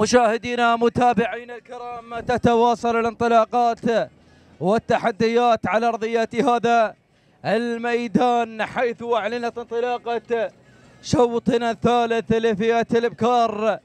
مشاهدينا متابعينا الكرام تتواصل الانطلاقات والتحديات على ارضيه هذا الميدان حيث اعلنت انطلاقه شوطنا الثالث لفئه الابكار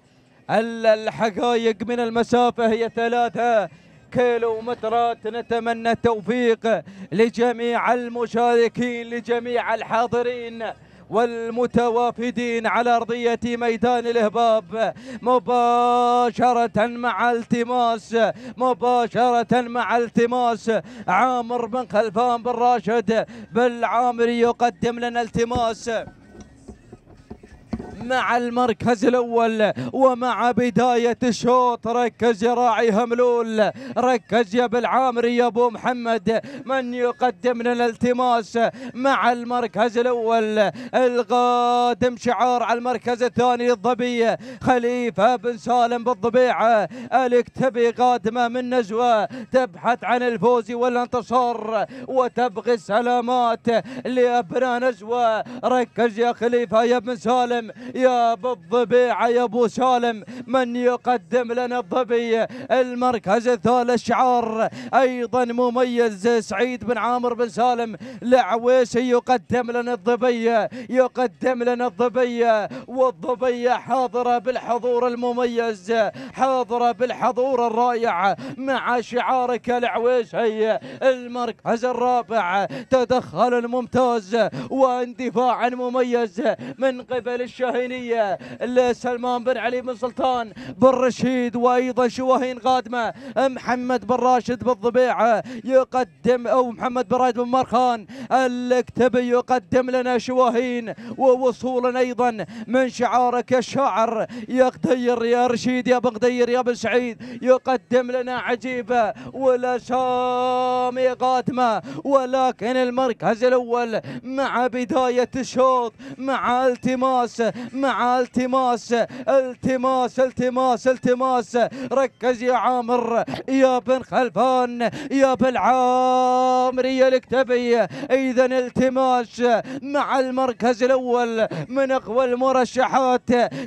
الحقائق من المسافه هي ثلاثه كيلومترات نتمنى التوفيق لجميع المشاركين لجميع الحاضرين والمتوافدين على أرضية ميدان الإهباب مباشرة مع التماس مباشرة مع التماس عامر بن خلفان بن راشد بالعامري يقدم لنا التماس مع المركز الأول ومع بداية الشوط ركز يا راعي هملول ركز يا بالعامري يا أبو محمد من يقدم لنا التماس مع المركز الأول القادم شعار على المركز الثاني الضبي خليفة بن سالم بالضبيعة الكتبي قادمة من نزوة تبحث عن الفوز والانتصار وتبغي السلامات لأبناء نزوة ركز يا خليفة يا بن سالم يا بالضبيعة يا ابو سالم من يقدم لنا الضبي المركز الثالث شعار ايضا مميز سعيد بن عامر بن سالم العويسي يقدم لنا الضبي يقدم لنا الضبي والضبي حاضرة بالحضور المميز حاضرة بالحضور الرائع مع شعارك العويسي المركز الرابع تدخل ممتاز واندفاع مميز من قبل الشهيد الحسينية سلمان بن علي بن سلطان بن رشيد وأيضا شواهين قادمة محمد بن راشد بالضبيعة يقدم أو محمد بن رايد بن مرخان الكتبي يقدم لنا شواهين ووصولا أيضا من شعارك الشاعر يا قدير يا رشيد يا بن قدير يا بن سعيد يقدم لنا عجيبة والأسامي قادمة ولكن المركز الأول مع بداية الشوط مع التماس مع التماس التماس التماس التماس ركز يا عامر يا بن خلفان يا بالعامري الكتبي اذا التماس مع المركز الاول من اقوى المرشحات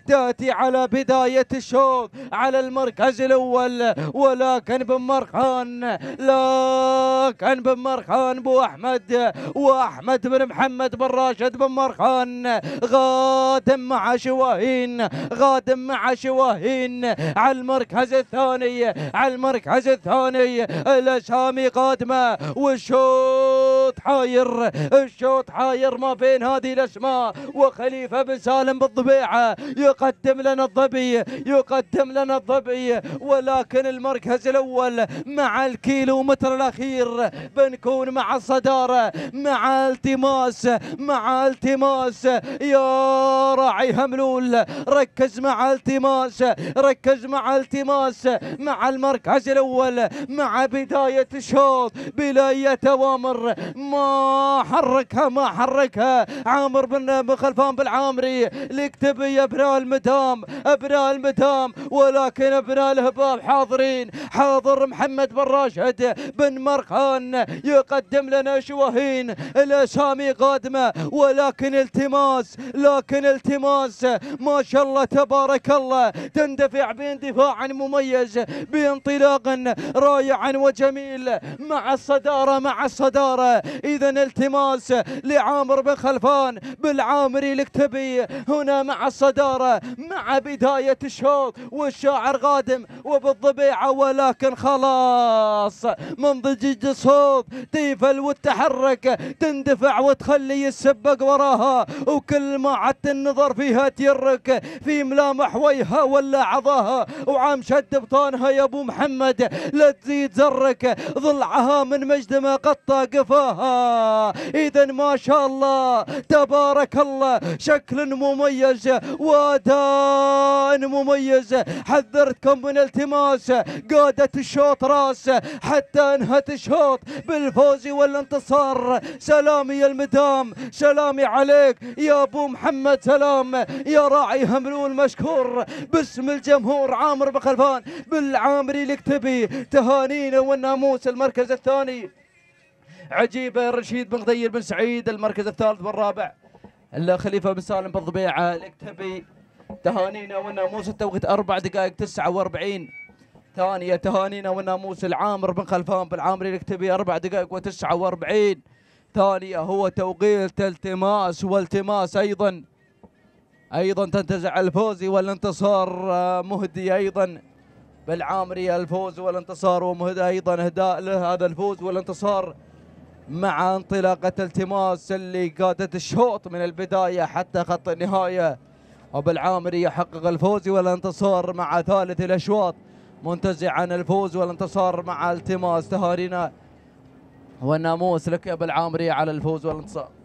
تاتي على بدايه الشوط على المركز الاول ولكن بن مرخان لكن بن مرخان بو احمد واحمد بن محمد بن راشد بن مرخان غادم مع شواهين غادم مع شواهين على المركز الثاني على المركز الثاني الاسامي قادمه وشو الشوط حاير الشوط حاير ما بين هذه الاسماء وخليفه بن سالم بالضبيعه يقدم لنا الظبي يقدم لنا الظبي ولكن المركز الاول مع الكيلو متر الاخير بنكون مع الصداره مع التماس مع التماس يا راعي هملول ركز مع التماس ركز مع التماس مع المركز الاول مع بدايه الشوط بلا اي اوامر ما حركها ما حركها عامر بن خلفان بالعامري اللي يا ابناء المدام ابناء المدام ولكن ابناء الهباب حاضرين حاضر محمد بن راشد بن مرقان يقدم لنا شواهين الاسامي قادمه ولكن التماس لكن التماس ما شاء الله تبارك الله تندفع باندفاع مميز بانطلاق رائع وجميل مع الصداره مع الصداره إذا التماس لعامر بن خلفان بالعامري الكتبي هنا مع الصدارة مع بداية الشوط والشاعر قادم وبالضبيعة ولكن خلاص من ضجيج الصوت تيفل وتحرك تندفع وتخلي يتسبق وراها وكل ما عدت النظر فيها تيرك في ملامح ويها ولا عضاها وعام شد بطانها يا ابو محمد لا تزيد زرك ضلعها من مجد ما قطه قفاها إذا ما شاء الله تبارك الله شكل مميز وأداء مميز حذرتكم من التماس قادت الشوط راس حتى انهت الشوط بالفوز والانتصار سلامي يا المدام سلامي عليك يا أبو محمد سلام يا راعي هملول مشكور باسم الجمهور عامر بخلفان بالعامري الكتبي تهانينا والناموس المركز الثاني عجيب رشيد بن غدير بن سعيد المركز الثالث والرابع الخليفه بن سالم بن ضبيعه الاكتبي تهانينا والناموس التوقيت اربع دقائق 49 ثانيه تهانينا والناموس العامر بن خلفان بالعامري الاكتبي اربع دقائق و49 ثانيه هو توقيت التماس والتماس ايضا ايضا تنتزع الفوزي والانتصار آه، مهدي ايضا بالعامري الفوز والانتصار ومهدي ايضا اهداء له هذا الفوز والانتصار مع انطلاقة التماس اللي قادت الشوط من البداية حتى خط النهاية وبالعامري يحقق الفوز والانتصار مع ثالث الأشواط منتزعا الفوز والانتصار مع التماس تهارينا والناموس لك يا بالعامري على الفوز والانتصار